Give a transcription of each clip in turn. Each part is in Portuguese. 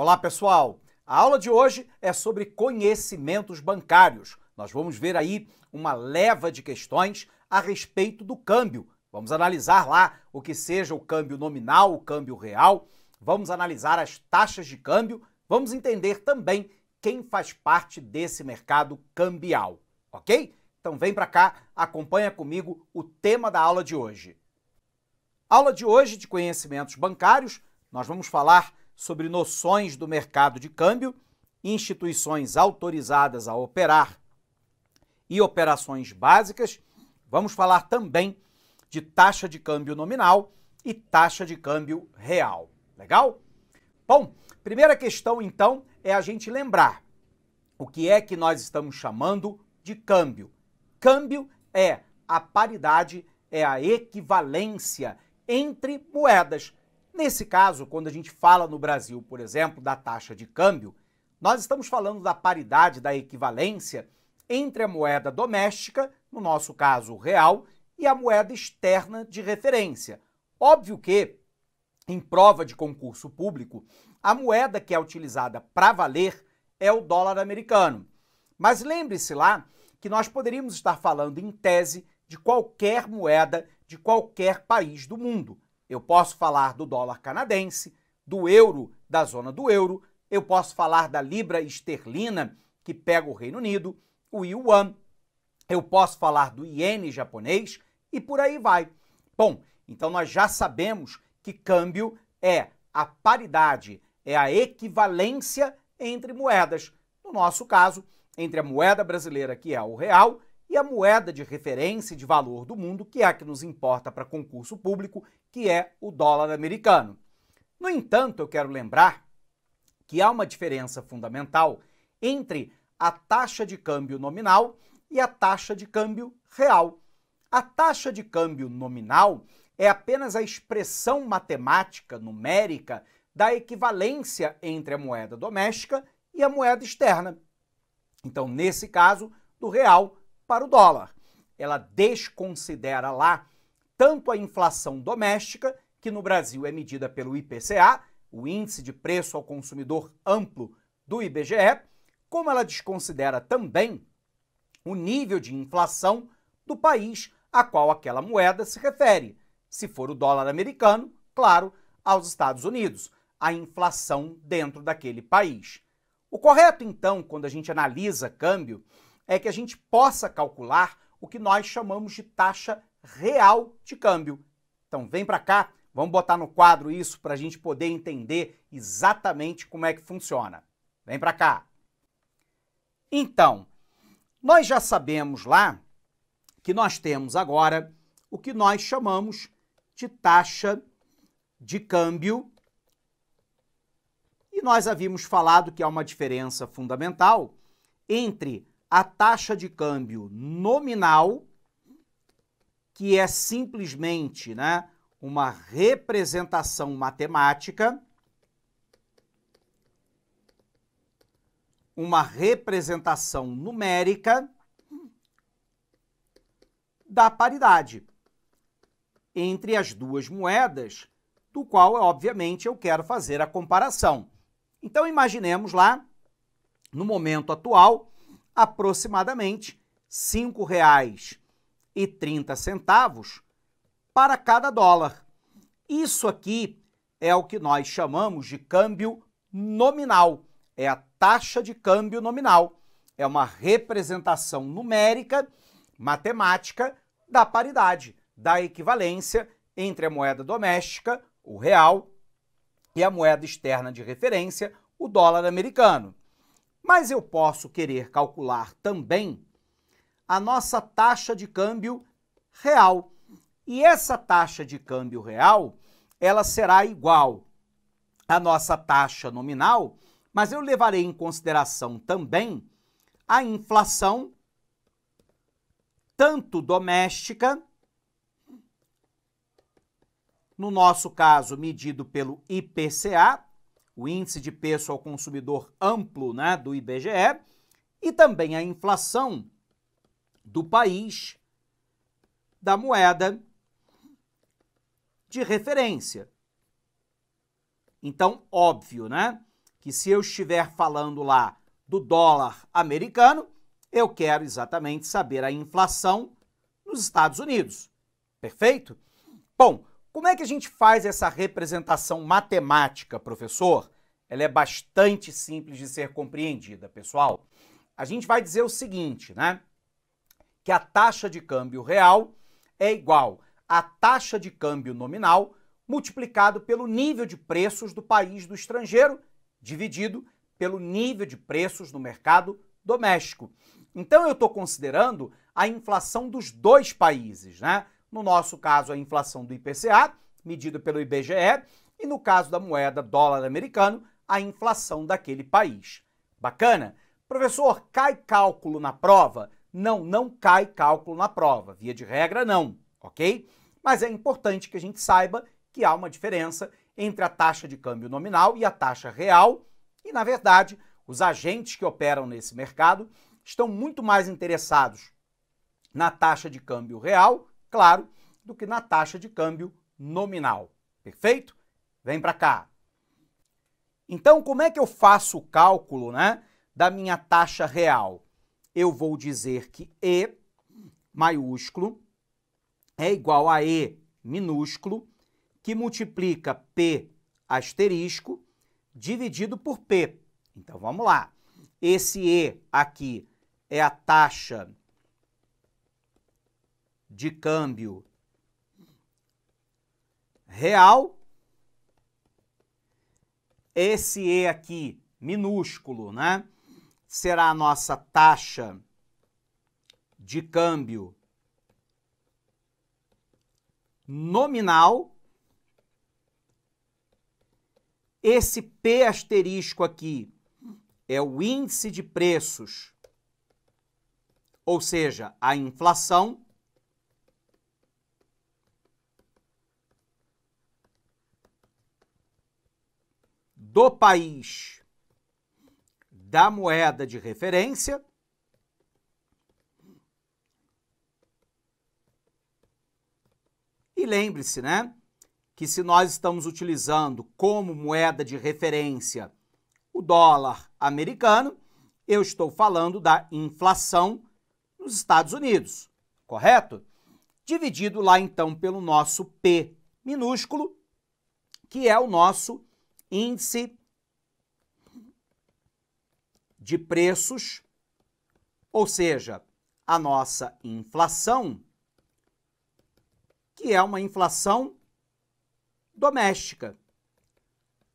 Olá, pessoal! A aula de hoje é sobre conhecimentos bancários. Nós vamos ver aí uma leva de questões a respeito do câmbio. Vamos analisar lá o que seja o câmbio nominal, o câmbio real. Vamos analisar as taxas de câmbio. Vamos entender também quem faz parte desse mercado cambial, ok? Então vem para cá, acompanha comigo o tema da aula de hoje. Aula de hoje de conhecimentos bancários, nós vamos falar sobre noções do mercado de câmbio, instituições autorizadas a operar e operações básicas. Vamos falar também de taxa de câmbio nominal e taxa de câmbio real. Legal? Bom, primeira questão então é a gente lembrar o que é que nós estamos chamando de câmbio. Câmbio é a paridade, é a equivalência entre moedas, Nesse caso, quando a gente fala no Brasil, por exemplo, da taxa de câmbio, nós estamos falando da paridade da equivalência entre a moeda doméstica, no nosso caso o real, e a moeda externa de referência. Óbvio que, em prova de concurso público, a moeda que é utilizada para valer é o dólar americano. Mas lembre-se lá que nós poderíamos estar falando, em tese, de qualquer moeda de qualquer país do mundo. Eu posso falar do dólar canadense, do euro, da zona do euro, eu posso falar da libra esterlina, que pega o Reino Unido, o yuan, eu posso falar do iene japonês e por aí vai. Bom, então nós já sabemos que câmbio é a paridade, é a equivalência entre moedas. No nosso caso, entre a moeda brasileira, que é o real, e a moeda de referência de valor do mundo, que é a que nos importa para concurso público, que é o dólar americano. No entanto, eu quero lembrar que há uma diferença fundamental entre a taxa de câmbio nominal e a taxa de câmbio real. A taxa de câmbio nominal é apenas a expressão matemática, numérica, da equivalência entre a moeda doméstica e a moeda externa. Então, nesse caso, do real para o dólar. Ela desconsidera lá tanto a inflação doméstica, que no Brasil é medida pelo IPCA, o Índice de Preço ao Consumidor Amplo do IBGE, como ela desconsidera também o nível de inflação do país a qual aquela moeda se refere. Se for o dólar americano, claro, aos Estados Unidos, a inflação dentro daquele país. O correto, então, quando a gente analisa câmbio, é que a gente possa calcular o que nós chamamos de taxa real de câmbio. Então vem para cá, vamos botar no quadro isso para a gente poder entender exatamente como é que funciona. Vem para cá. Então, nós já sabemos lá que nós temos agora o que nós chamamos de taxa de câmbio. E nós havíamos falado que há uma diferença fundamental entre a taxa de câmbio nominal, que é simplesmente né, uma representação matemática, uma representação numérica da paridade entre as duas moedas, do qual, obviamente, eu quero fazer a comparação. Então, imaginemos lá, no momento atual, aproximadamente R$ 5,30 para cada dólar. Isso aqui é o que nós chamamos de câmbio nominal, é a taxa de câmbio nominal. É uma representação numérica, matemática, da paridade, da equivalência entre a moeda doméstica, o real, e a moeda externa de referência, o dólar americano. Mas eu posso querer calcular também a nossa taxa de câmbio real. E essa taxa de câmbio real, ela será igual à nossa taxa nominal, mas eu levarei em consideração também a inflação tanto doméstica, no nosso caso medido pelo IPCA, o índice de preço ao consumidor amplo né, do IBGE, e também a inflação do país, da moeda de referência. Então, óbvio, né? Que se eu estiver falando lá do dólar americano, eu quero exatamente saber a inflação nos Estados Unidos. Perfeito? Bom, como é que a gente faz essa representação matemática, professor? Ela é bastante simples de ser compreendida, pessoal. A gente vai dizer o seguinte, né? Que a taxa de câmbio real é igual à taxa de câmbio nominal multiplicado pelo nível de preços do país do estrangeiro dividido pelo nível de preços no mercado doméstico. Então eu estou considerando a inflação dos dois países, né? No nosso caso, a inflação do IPCA, medida pelo IBGE, e no caso da moeda dólar americano, a inflação daquele país. Bacana? Professor, cai cálculo na prova? Não, não cai cálculo na prova. Via de regra, não, ok? Mas é importante que a gente saiba que há uma diferença entre a taxa de câmbio nominal e a taxa real, e na verdade, os agentes que operam nesse mercado estão muito mais interessados na taxa de câmbio real claro, do que na taxa de câmbio nominal. Perfeito? Vem para cá. Então, como é que eu faço o cálculo, né, da minha taxa real? Eu vou dizer que E maiúsculo é igual a E minúsculo, que multiplica P asterisco dividido por P. Então vamos lá. Esse E aqui é a taxa de câmbio real. Esse E aqui, minúsculo, né? Será a nossa taxa de câmbio nominal. Esse P asterisco aqui é o índice de preços, ou seja, a inflação. do país da moeda de referência. E lembre-se, né, que se nós estamos utilizando como moeda de referência o dólar americano, eu estou falando da inflação nos Estados Unidos, correto? Dividido lá então pelo nosso P minúsculo, que é o nosso índice de preços, ou seja, a nossa inflação, que é uma inflação doméstica.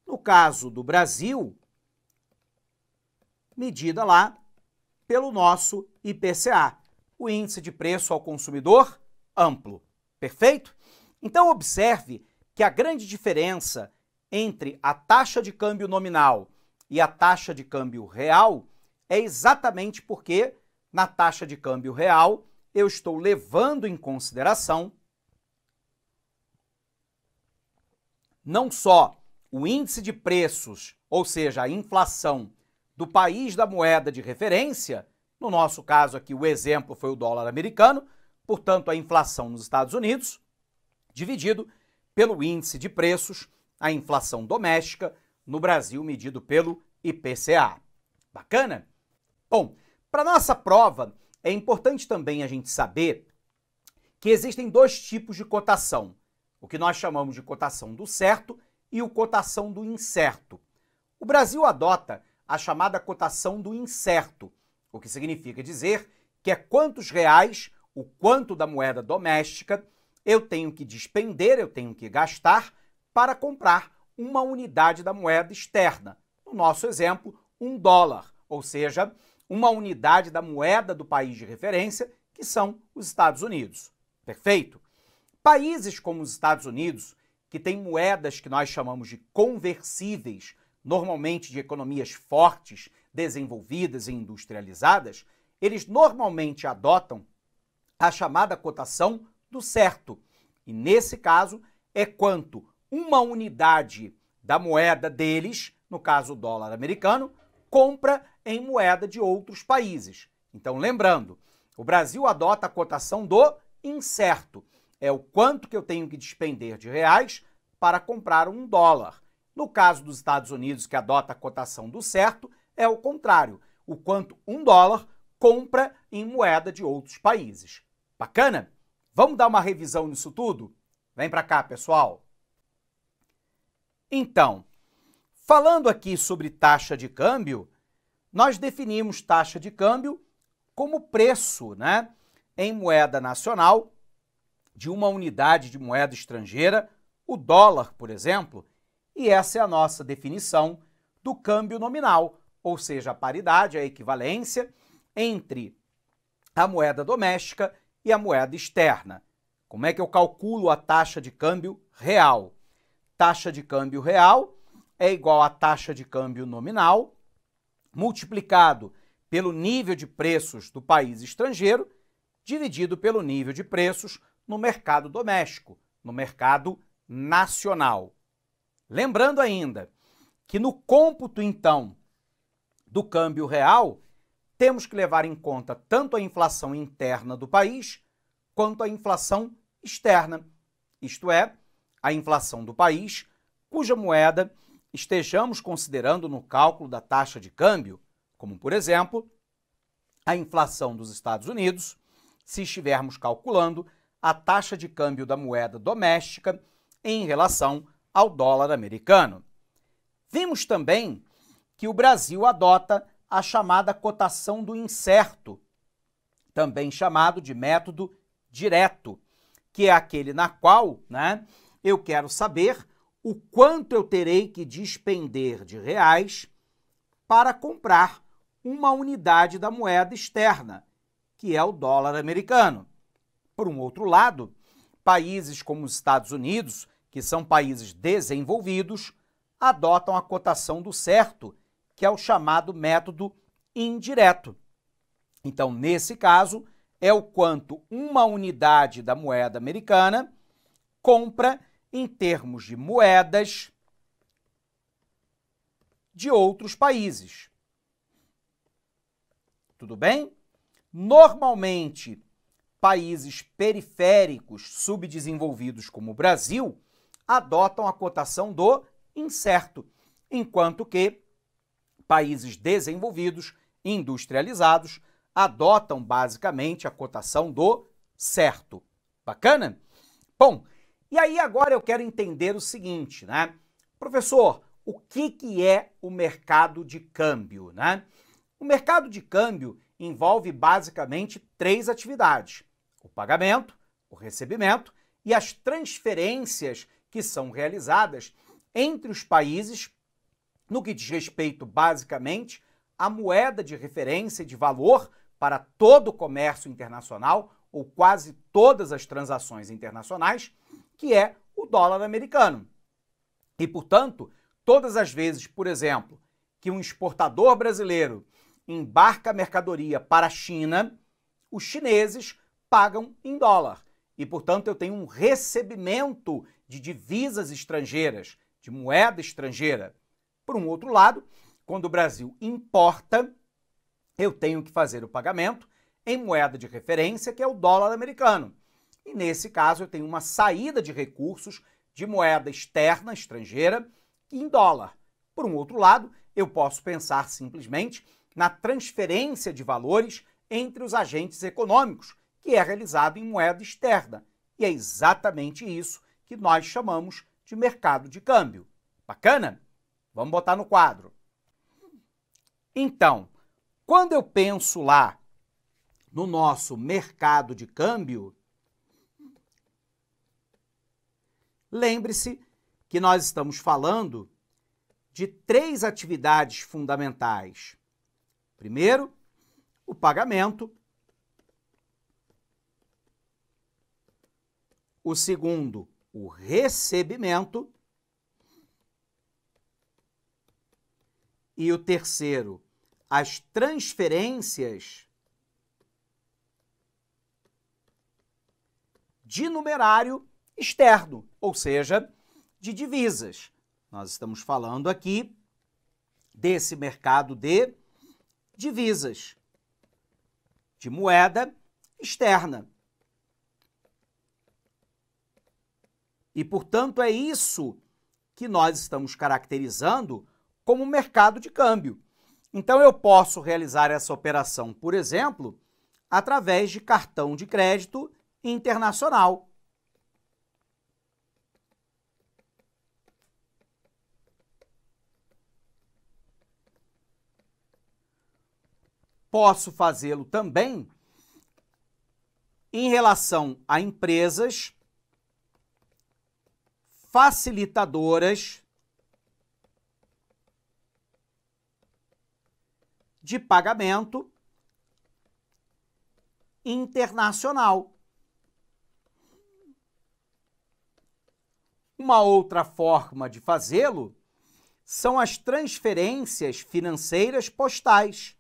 No caso do Brasil, medida lá pelo nosso IPCA, o índice de preço ao consumidor amplo. Perfeito? Então observe que a grande diferença entre a taxa de câmbio nominal e a taxa de câmbio real é exatamente porque na taxa de câmbio real eu estou levando em consideração não só o índice de preços, ou seja, a inflação do país da moeda de referência, no nosso caso aqui o exemplo foi o dólar americano, portanto a inflação nos Estados Unidos, dividido pelo índice de preços a inflação doméstica no Brasil medido pelo IPCA. Bacana? Bom, para nossa prova é importante também a gente saber que existem dois tipos de cotação, o que nós chamamos de cotação do certo e o cotação do incerto. O Brasil adota a chamada cotação do incerto, o que significa dizer que é quantos reais, o quanto da moeda doméstica eu tenho que despender, eu tenho que gastar para comprar uma unidade da moeda externa. No nosso exemplo, um dólar, ou seja, uma unidade da moeda do país de referência, que são os Estados Unidos. Perfeito? Países como os Estados Unidos, que têm moedas que nós chamamos de conversíveis, normalmente de economias fortes, desenvolvidas e industrializadas, eles normalmente adotam a chamada cotação do certo. E nesse caso, é quanto uma unidade da moeda deles, no caso o dólar americano, compra em moeda de outros países. Então, lembrando, o Brasil adota a cotação do incerto. É o quanto que eu tenho que despender de reais para comprar um dólar. No caso dos Estados Unidos, que adota a cotação do certo, é o contrário. O quanto um dólar compra em moeda de outros países. Bacana? Vamos dar uma revisão nisso tudo? Vem para cá, pessoal! Então, falando aqui sobre taxa de câmbio, nós definimos taxa de câmbio como preço, né, em moeda nacional de uma unidade de moeda estrangeira, o dólar, por exemplo, e essa é a nossa definição do câmbio nominal, ou seja, a paridade, a equivalência entre a moeda doméstica e a moeda externa. Como é que eu calculo a taxa de câmbio real? Taxa de câmbio real é igual à taxa de câmbio nominal multiplicado pelo nível de preços do país estrangeiro dividido pelo nível de preços no mercado doméstico, no mercado nacional. Lembrando ainda que no cômputo então do câmbio real, temos que levar em conta tanto a inflação interna do país quanto a inflação externa. Isto é, a inflação do país, cuja moeda estejamos considerando no cálculo da taxa de câmbio, como por exemplo, a inflação dos Estados Unidos, se estivermos calculando a taxa de câmbio da moeda doméstica em relação ao dólar americano. Vimos também que o Brasil adota a chamada cotação do incerto, também chamado de método direto, que é aquele na qual né, eu quero saber o quanto eu terei que despender de reais para comprar uma unidade da moeda externa, que é o dólar americano. Por um outro lado, países como os Estados Unidos, que são países desenvolvidos, adotam a cotação do certo, que é o chamado método indireto. Então, nesse caso, é o quanto uma unidade da moeda americana compra em termos de moedas de outros países. Tudo bem? Normalmente, países periféricos subdesenvolvidos como o Brasil adotam a cotação do incerto, enquanto que países desenvolvidos, industrializados, adotam basicamente a cotação do certo. Bacana? Bom, e aí agora eu quero entender o seguinte, né? Professor, o que, que é o mercado de câmbio, né? O mercado de câmbio envolve basicamente três atividades: o pagamento, o recebimento e as transferências que são realizadas entre os países no que diz respeito basicamente à moeda de referência e de valor para todo o comércio internacional ou quase todas as transações internacionais que é o dólar americano. E, portanto, todas as vezes, por exemplo, que um exportador brasileiro embarca mercadoria para a China, os chineses pagam em dólar. E, portanto, eu tenho um recebimento de divisas estrangeiras, de moeda estrangeira. Por um outro lado, quando o Brasil importa, eu tenho que fazer o pagamento em moeda de referência, que é o dólar americano. E nesse caso eu tenho uma saída de recursos de moeda externa, estrangeira, em dólar. Por um outro lado, eu posso pensar simplesmente na transferência de valores entre os agentes econômicos, que é realizado em moeda externa. E é exatamente isso que nós chamamos de mercado de câmbio. Bacana? Vamos botar no quadro. Então, quando eu penso lá no nosso mercado de câmbio, Lembre-se que nós estamos falando de três atividades fundamentais. Primeiro, o pagamento. O segundo, o recebimento. E o terceiro, as transferências de numerário externo, ou seja, de divisas. Nós estamos falando aqui desse mercado de divisas, de moeda externa. E, portanto, é isso que nós estamos caracterizando como mercado de câmbio. Então, eu posso realizar essa operação, por exemplo, através de cartão de crédito internacional. posso fazê-lo também em relação a empresas facilitadoras de pagamento internacional. Uma outra forma de fazê-lo são as transferências financeiras postais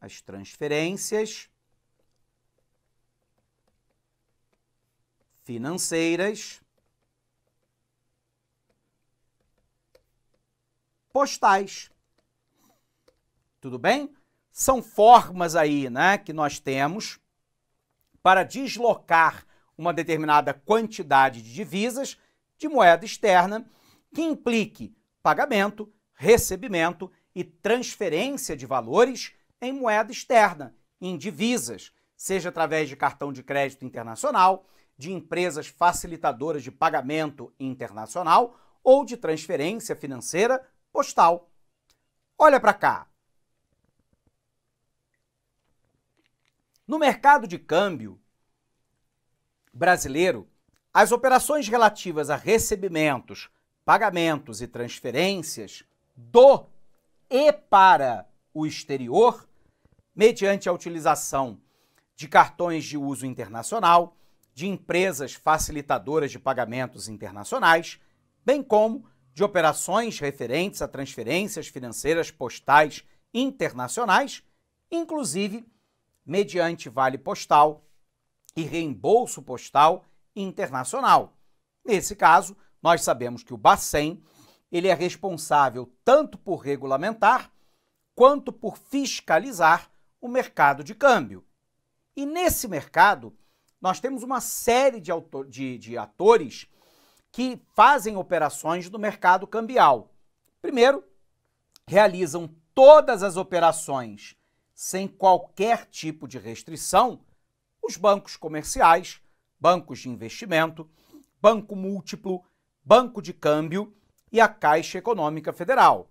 as transferências financeiras postais. Tudo bem? São formas aí, né, que nós temos para deslocar uma determinada quantidade de divisas de moeda externa que implique pagamento, recebimento e transferência de valores em moeda externa, em divisas, seja através de cartão de crédito internacional, de empresas facilitadoras de pagamento internacional ou de transferência financeira postal. Olha para cá. No mercado de câmbio brasileiro, as operações relativas a recebimentos, pagamentos e transferências do e para o exterior mediante a utilização de cartões de uso internacional, de empresas facilitadoras de pagamentos internacionais, bem como de operações referentes a transferências financeiras postais internacionais, inclusive mediante vale postal e reembolso postal internacional. Nesse caso, nós sabemos que o Bacen ele é responsável tanto por regulamentar quanto por fiscalizar o mercado de câmbio. E nesse mercado, nós temos uma série de, autor, de, de atores que fazem operações no mercado cambial. Primeiro, realizam todas as operações sem qualquer tipo de restrição, os bancos comerciais, bancos de investimento, banco múltiplo, banco de câmbio e a Caixa Econômica Federal.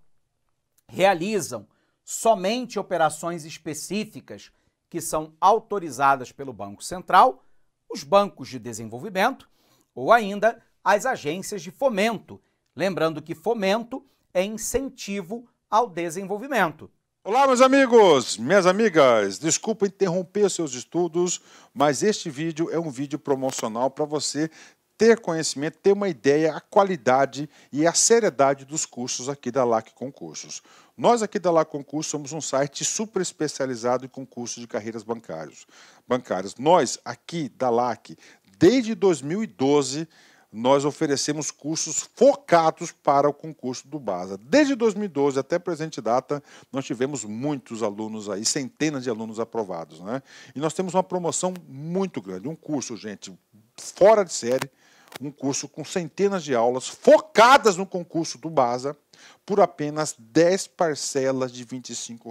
Realizam somente operações específicas que são autorizadas pelo Banco Central, os bancos de desenvolvimento ou ainda as agências de fomento. Lembrando que fomento é incentivo ao desenvolvimento. Olá, meus amigos, minhas amigas. Desculpa interromper seus estudos, mas este vídeo é um vídeo promocional para você ter conhecimento, ter uma ideia, a qualidade e a seriedade dos cursos aqui da LAC Concursos. Nós aqui da LAC Concursos somos um site super especializado em concursos de carreiras bancários, bancárias. Nós aqui da LAC, desde 2012, nós oferecemos cursos focados para o concurso do BASA. Desde 2012 até presente data, nós tivemos muitos alunos aí, centenas de alunos aprovados, né? E nós temos uma promoção muito grande, um curso, gente, fora de série, um curso com centenas de aulas focadas no concurso do BASA por apenas 10 parcelas de R$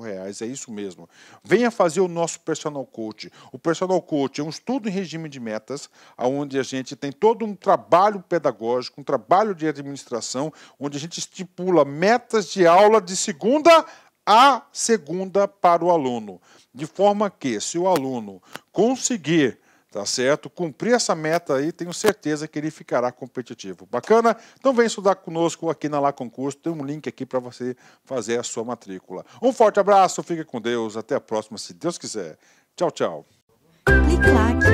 reais. É isso mesmo. Venha fazer o nosso personal coach. O personal coach é um estudo em regime de metas, onde a gente tem todo um trabalho pedagógico, um trabalho de administração, onde a gente estipula metas de aula de segunda a segunda para o aluno, de forma que se o aluno conseguir Tá certo? Cumprir essa meta aí, tenho certeza que ele ficará competitivo. Bacana? Então vem estudar conosco aqui na Lá Concurso. Tem um link aqui para você fazer a sua matrícula. Um forte abraço, fique com Deus. Até a próxima, se Deus quiser. Tchau, tchau. Clique,